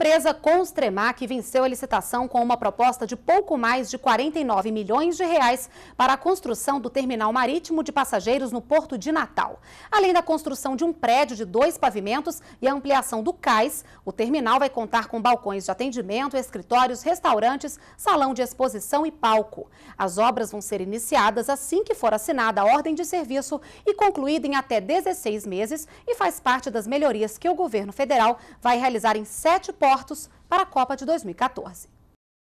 empresa Constremac venceu a licitação com uma proposta de pouco mais de 49 milhões de reais para a construção do terminal marítimo de passageiros no Porto de Natal. Além da construção de um prédio de dois pavimentos e a ampliação do cais, o terminal vai contar com balcões de atendimento, escritórios, restaurantes, salão de exposição e palco. As obras vão ser iniciadas assim que for assinada a ordem de serviço e concluída em até 16 meses e faz parte das melhorias que o governo federal vai realizar em sete portos portos para a Copa de 2014.